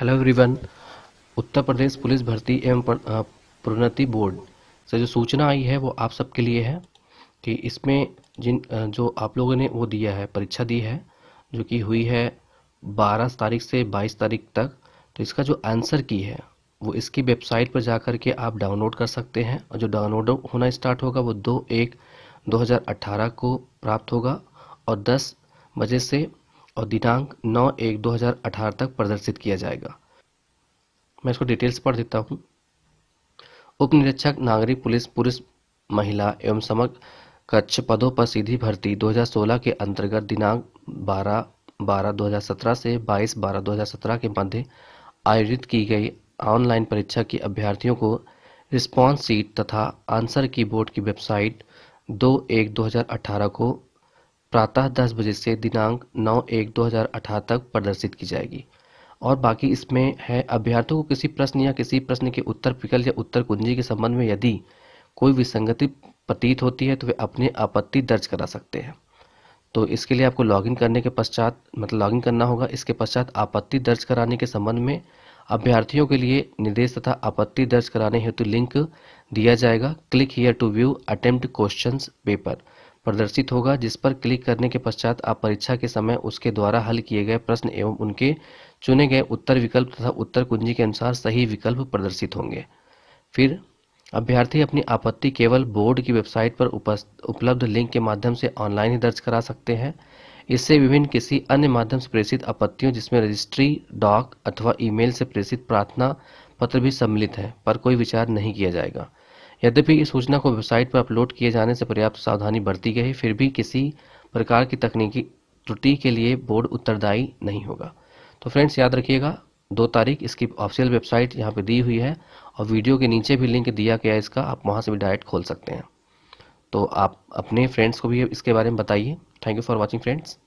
hello everyone Uttar Pradesh police भर्ती एवं प्रोन्नति बोर्ड से जो सूचना आई है वो आप सबके लिए है कि इसमें जिन जो आप लोगों ने वो दिया है परीक्षा दी है जो कि हुई है 12 तारीख से 22 तारीख तक तो इसका जो आंसर की है वो इसकी वेबसाइट पर जा कर के आप डाउनलोड कर सकते हैं और जो डाउनलोड होना स्टार्ट होगा वो दो एक दो को प्राप्त होगा और दस बजे से और दिनांक 9 एक 2018 तक प्रदर्शित किया जाएगा मैं इसको डिटेल्स पढ़ देता हूँ उप निरीक्षक नागरिक पुलिस पुरुष महिला एवं समग्र कक्ष पदों पर सीधी भर्ती 2016 के अंतर्गत दिनांक 12 बारह 2017 से 22 बारह 2017 के मध्य आयोजित की गई ऑनलाइन परीक्षा के अभ्यर्थियों को रिस्पॉन्स सीट तथा आंसर की बोर्ड की वेबसाइट दो एक 2018 को प्रातः दस बजे से दिनांक नौ एक दो हज़ार अठारह तक प्रदर्शित की जाएगी और बाकी इसमें है अभ्यर्थियों को किसी प्रश्न या किसी प्रश्न के उत्तर विकल्प या उत्तर कुंजी के संबंध में यदि कोई विसंगति प्रतीत होती है तो वे अपनी आपत्ति दर्ज करा सकते हैं तो इसके लिए आपको लॉगिन करने के पश्चात मतलब लॉगिन करना होगा इसके पश्चात आपत्ति दर्ज कराने के संबंध में अभ्यर्थियों के लिए निर्देश तथा आपत्ति दर्ज कराने हेतु लिंक दिया जाएगा click here to view attempt questions paper प्रदर्शित होगा जिस पर क्लिक करने के पश्चात आप परीक्षा के समय उसके द्वारा हल किए गए प्रश्न एवं उनके चुने गए उत्तर विकल्प तथा उत्तर कुंजी के अनुसार सही विकल्प प्रदर्शित होंगे फिर अभ्यर्थी अपनी आपत्ति केवल बोर्ड की वेबसाइट पर उपलब्ध लिंक के माध्यम से ऑनलाइन ही दर्ज करा सकते हैं इससे विभिन्न किसी अन्य माध्यम से प्रेषित आपत्तियों जिसमें रजिस्ट्री डॉक अथवा ईमेल से प्रेषित प्रार्थना पत्र भी सम्मिलित है पर कोई विचार नहीं किया जाएगा यद्यपि इस सूचना को वेबसाइट पर अपलोड किए जाने से पर्याप्त सावधानी बरती गई फिर भी किसी प्रकार की तकनीकी त्रुटि के लिए बोर्ड उत्तरदायी नहीं होगा तो फ्रेंड्स याद रखिएगा दो तारीख इसकी ऑफिशियल वेबसाइट यहाँ पे दी हुई है और वीडियो के नीचे भी लिंक दिया गया है इसका आप वहाँ से भी डायरेक्ट खोल सकते हैं तो आप अपने फ्रेंड्स को भी इसके बारे में बताइए thank you for watching friends